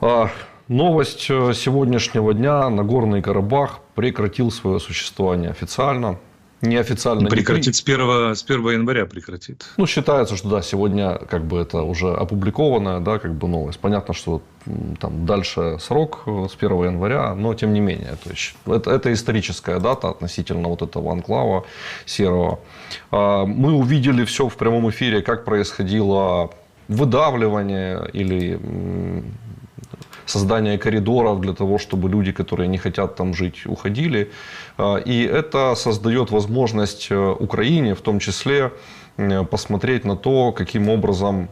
А, новость э, сегодняшнего дня. Нагорный Карабах прекратил свое существование официально. Неофициально. Прекратит с 1, с 1 января прекратит. Ну, считается, что да, сегодня как бы это уже опубликованная, да, как бы новость. Понятно, что там дальше срок э, с 1 января, но тем не менее. То есть, это, это историческая дата относительно вот этого анклава серого. А, мы увидели все в прямом эфире, как происходило выдавливание или создание коридоров для того, чтобы люди, которые не хотят там жить, уходили. А, и это создает возможность э, Украине в том числе э, посмотреть на то, каким образом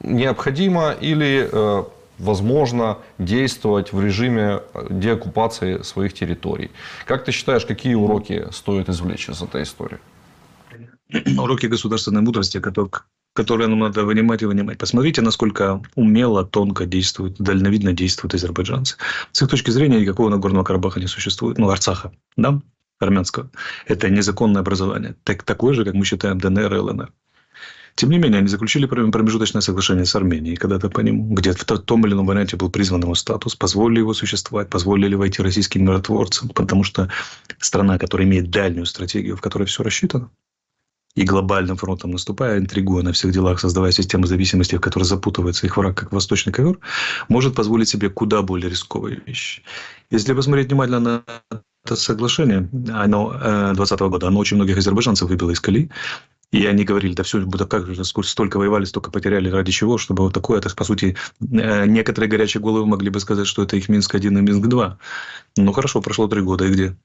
необходимо или э, возможно действовать в режиме деоккупации своих территорий. Как ты считаешь, какие уроки стоит извлечь из этой истории? Уроки государственной мудрости, о которые нам надо вынимать и вынимать. Посмотрите, насколько умело, тонко действуют, дальновидно действуют азербайджанцы. С их точки зрения никакого Нагорного Карабаха не существует, ну, Арцаха, да, армянского. Это незаконное образование, так, такое же, как мы считаем ДНР и ЛНР. Тем не менее, они заключили промежуточное соглашение с Арменией когда-то по нему, где в том или ином варианте был призван его статус, позволили его существовать, позволили войти российским миротворцам, потому что страна, которая имеет дальнюю стратегию, в которой все рассчитано, и глобальным фронтом наступая, интригуя на всех делах, создавая систему зависимости, в которой запутывается их враг, как восточный ковер, может позволить себе куда более рисковые вещи. Если посмотреть внимательно на это соглашение, оно 20 э, года, оно очень многих азербайджанцев выбило из колеи, и они говорили, да все, да как же, столько воевали, столько потеряли, ради чего, чтобы вот такое, это, по сути, э, некоторые горячие головы могли бы сказать, что это их Минск-1 и Минск-2. Ну хорошо, прошло три года, и где?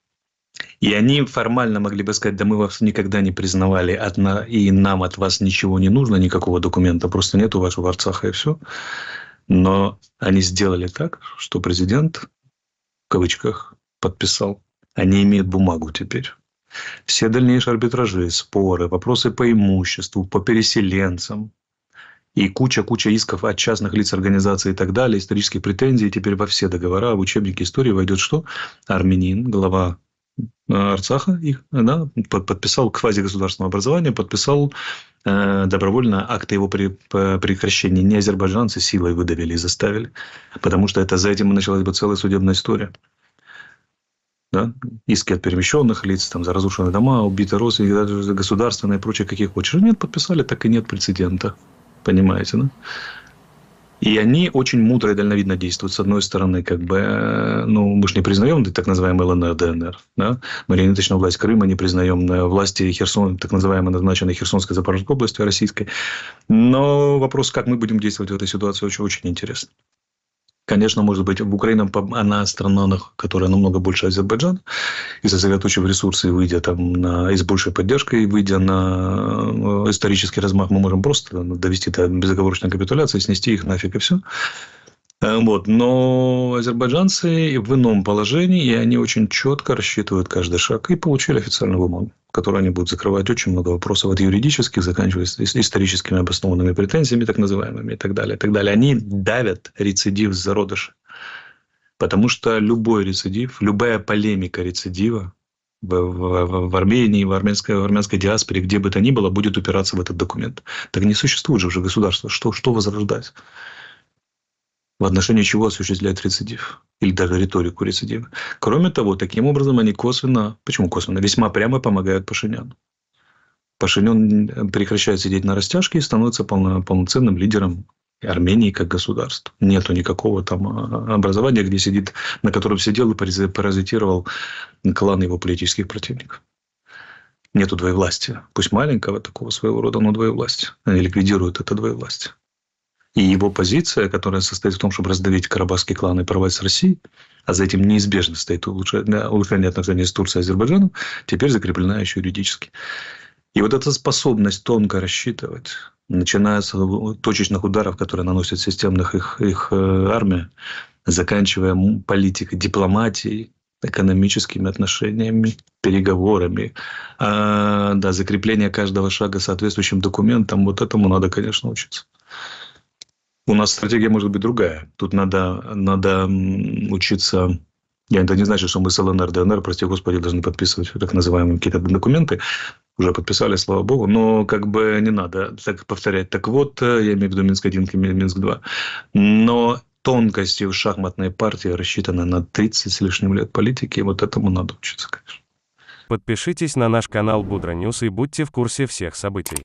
И они формально могли бы сказать, да мы вас никогда не признавали, и нам от вас ничего не нужно, никакого документа, просто нет у вас в арцах и все. Но они сделали так, что президент, в кавычках, подписал. Они имеют бумагу теперь. Все дальнейшие арбитражи, споры, вопросы по имуществу, по переселенцам и куча-куча исков от частных лиц, организаций и так далее, исторические претензии. теперь во все договора, в учебнике истории войдет что? Армянин, глава Э, Арцаха их, да, подписал квазигосударственное образование, подписал э, добровольно акты его при, прекращения. Не азербайджанцы силой выдавили и заставили, потому что это за этим и началась бы целая судебная история. Да? Иски от перемещенных лиц, там, за разрушенные дома, убитые родственники, государственные и прочее, какие хочешь. Нет, подписали, так и нет прецедента. Понимаете, да? И они очень мудро и дальновидно действуют. С одной стороны, как бы, э, ну, мы же не признаем так называемый ЛНР, ДНР, да? марионеточную власть Крыма не признаем, э, власти Херсон, так называемой назначенной Херсонской Запорожской области российской. Но вопрос, как мы будем действовать в этой ситуации, очень, очень интересно. Конечно, может быть, в Украина, она страна, которая намного больше Азербайджан, и сосредоточив ресурсы, выйдя там на, и с большей поддержкой, выйдя на э, исторический размах, мы можем просто довести до безоговорочной капитуляции, снести их нафиг и все. Э, вот. Но азербайджанцы в ином положении, и они очень четко рассчитывают каждый шаг и получили официальную бумагу, которую они будут закрывать очень много вопросов от юридических, заканчивая историческими обоснованными претензиями, так называемыми, и так далее. И так далее. Они давят рецидив зародыша. Потому что любой рецидив, любая полемика рецидива в, в, в Армении, в армянской, в армянской диаспоре, где бы то ни было, будет упираться в этот документ. Так не существует же уже государства. Что, что возрождать? в отношении чего осуществляет рецидив или даже риторику рецидива. Кроме того, таким образом они косвенно, почему косвенно, весьма прямо помогают Пашиняну. Пашинян э, прекращает сидеть на растяжке и становится полно, полноценным лидером Армении как государства. Нету никакого там э, образования, где сидит, на котором сидел и паразитировал клан его политических противников. Нету двоевластия. Пусть маленького такого своего рода, но двоевластия. Они ликвидируют это двоевластие. И его позиция, которая состоит в том, чтобы раздавить карабахский клан и порвать с Россией, а за этим неизбежно стоит улучшение отношений с Турцией и Азербайджаном, теперь закреплена еще юридически. И вот эта способность тонко рассчитывать, начиная с точечных ударов, которые наносят системных их, их э, армия, заканчивая политикой, дипломатией, экономическими отношениями, переговорами, а, да, закрепление каждого шага соответствующим документом, вот этому надо, конечно, учиться. У нас стратегия может быть другая. Тут надо, надо учиться я это не значит, что мы с ЛНР, ДНР, прости господи, должны подписывать так называемые какие-то документы. Уже подписали, слава богу, но как бы не надо так повторять. Так вот, э, я имею в виду Минск-1 и Минск-2. Но тонкости в шахматной партии рассчитаны на 30 с лишним лет политики, и вот этому надо учиться, конечно. Подпишитесь на наш канал Будра Ньюс и будьте в курсе всех событий.